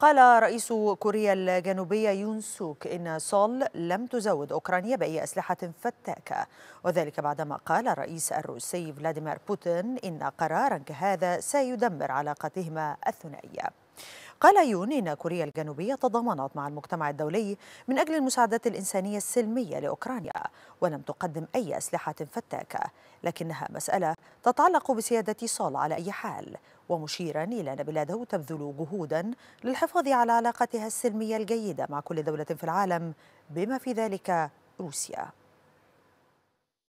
قال رئيس كوريا الجنوبية يون سوك إن سول لم تزود أوكرانيا بأي أسلحة فتاكة وذلك بعدما قال الرئيس الروسي فلاديمير بوتين إن قرارا كهذا سيدمر علاقتهما الثنائية قال يون إن كوريا الجنوبية تضامنت مع المجتمع الدولي من أجل المساعدات الإنسانية السلمية لأوكرانيا ولم تقدم أي أسلحة فتاكة لكنها مسألة تتعلق بسيادة صال على أي حال ومشيرا إلى أن بلاده تبذل جهودا للحفاظ على علاقتها السلمية الجيدة مع كل دولة في العالم بما في ذلك روسيا